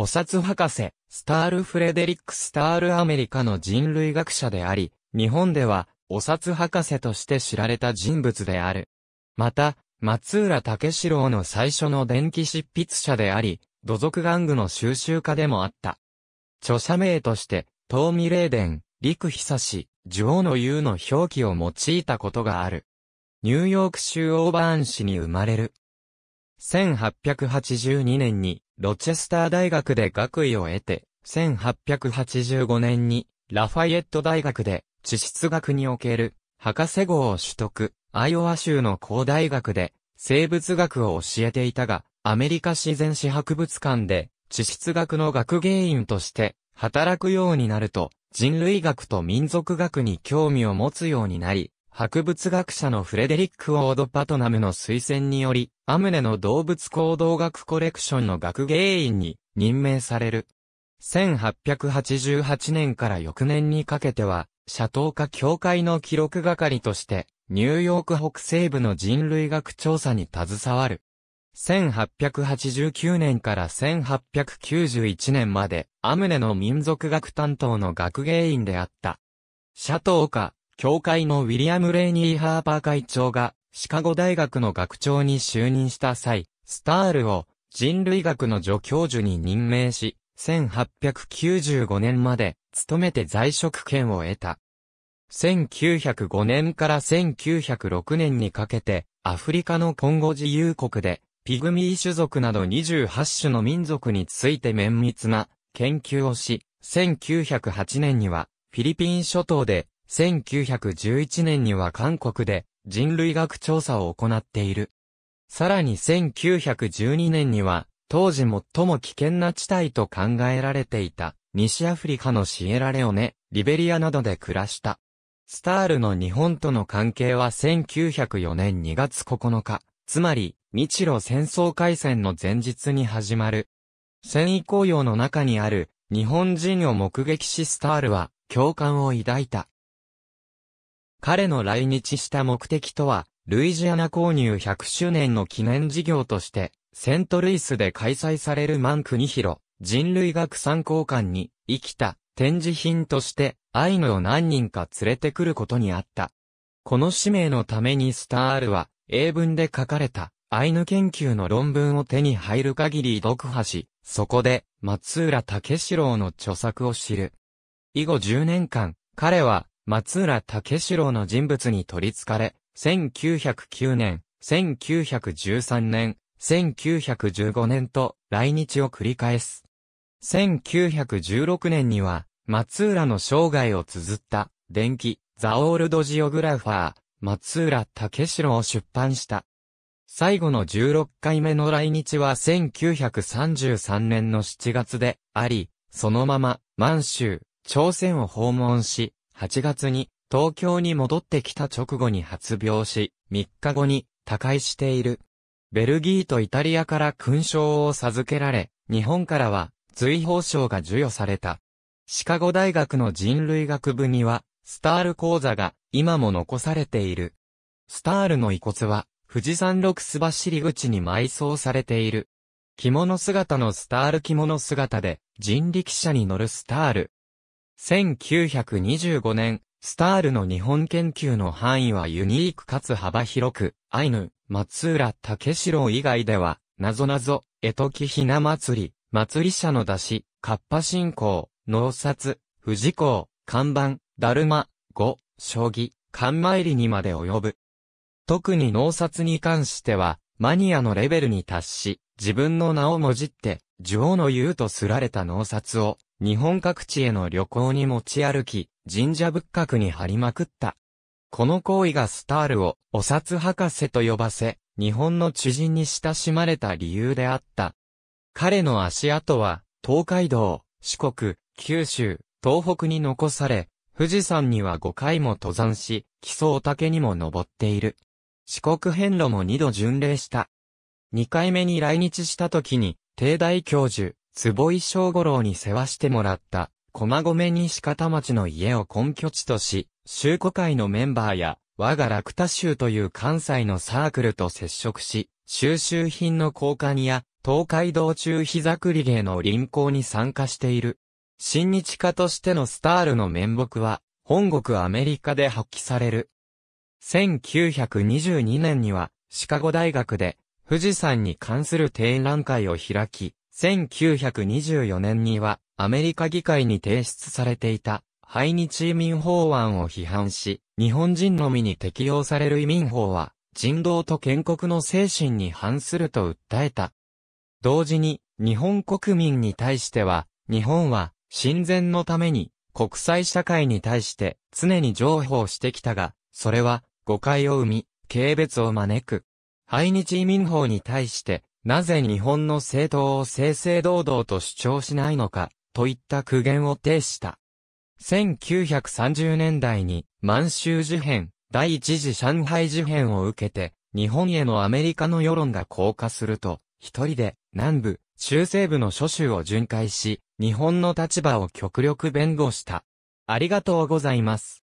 お札博士、スタール・フレデリック・スタール・アメリカの人類学者であり、日本では、お札博士として知られた人物である。また、松浦武四郎の最初の電気執筆者であり、土族玩具の収集家でもあった。著者名として、東美霊伝、陸久志、女王の優の表記を用いたことがある。ニューヨーク州オーバーン市に生まれる。1882年にロチェスター大学で学位を得て、1885年に、ラファイエット大学で、地質学における、博士号を取得、アイオワ州の高大学で、生物学を教えていたが、アメリカ自然史博物館で、地質学の学芸員として、働くようになると、人類学と民族学に興味を持つようになり、博物学者のフレデリック・オード・パトナムの推薦により、アムネの動物行動学コレクションの学芸員に任命される。1888年から翌年にかけては、シャトー家協会の記録係として、ニューヨーク北西部の人類学調査に携わる。1889年から1891年まで、アムネの民族学担当の学芸員であった。シャトー教会のウィリアム・レイニー・ハーパー会長が、シカゴ大学の学長に就任した際、スタールを人類学の助教授に任命し、1895年まで勤めて在職権を得た。1905年から1906年にかけて、アフリカのコンゴ自由国で、ピグミー種族など28種の民族について綿密な研究をし、1908年にはフィリピン諸島で1911年には韓国で人類学調査を行っている。さらに1912年には、当時最も危険な地帯と考えられていた、西アフリカのシエラレオネ、リベリアなどで暮らした。スタールの日本との関係は1904年2月9日、つまり、日露戦争開戦の前日に始まる。戦意紅葉の中にある、日本人を目撃しスタールは、共感を抱いた。彼の来日した目的とは、ルイジアナ購入100周年の記念事業として、セントルイスで開催されるマンクニヒロ、人類学参考館に、生きた、展示品として、アイヌを何人か連れてくることにあった。この使命のためにスタールは、英文で書かれた、アイヌ研究の論文を手に入る限り読破し、そこで、松浦武四郎の著作を知る。以後10年間、彼は、松浦武四郎の人物に取り憑かれ、1909年、1913年、1915年と来日を繰り返す。1916年には、松浦の生涯を綴った、電気、ザ・オールド・ジオグラファー、松浦武四郎を出版した。最後の16回目の来日は1933年の7月であり、そのまま満州、朝鮮を訪問し、8月に東京に戻ってきた直後に発病し、3日後に他界している。ベルギーとイタリアから勲章を授けられ、日本からは随宝章が授与された。シカゴ大学の人類学部には、スタール講座が今も残されている。スタールの遺骨は、富士山六須走口に埋葬されている。着物姿のスタール着物姿で、人力車に乗るスタール、1925年、スタールの日本研究の範囲はユニークかつ幅広く、アイヌ、松浦武四郎以外では、なぞなぞ、えときひな祭り、祭り者の出し、河童信仰、農札、富士港、看板、だるま、語、将棋、勘参りにまで及ぶ。特に農札に関しては、マニアのレベルに達し、自分の名をもじって、女王の言うとすられた農札を、日本各地への旅行に持ち歩き、神社仏閣に張りまくった。この行為がスタールをお札博士と呼ばせ、日本の知人に親しまれた理由であった。彼の足跡は、東海道、四国、九州、東北に残され、富士山には5回も登山し、木曽竹にも登っている。四国遍路も2度巡礼した。2回目に来日した時に、帝大教授、坪井正五郎に世話してもらった、駒込西方町の家を根拠地とし、修古会のメンバーや、我が楽田州という関西のサークルと接触し、収集品の交換や、東海道中膝栗芸の臨行に参加している。新日家としてのスタールの面目は、本国アメリカで発揮される。1922年には、シカゴ大学で、富士山に関する展覧会を開き、1924年にはアメリカ議会に提出されていた排日移民法案を批判し、日本人のみに適用される移民法は人道と建国の精神に反すると訴えた。同時に日本国民に対しては、日本は親善のために国際社会に対して常に譲歩をしてきたが、それは誤解を生み、軽蔑を招く。排日移民法に対して、なぜ日本の政党を正々堂々と主張しないのか、といった苦言を呈した。1930年代に満州事変、第一次上海事変を受けて、日本へのアメリカの世論が降下すると、一人で南部、中西部の諸州を巡回し、日本の立場を極力弁護した。ありがとうございます。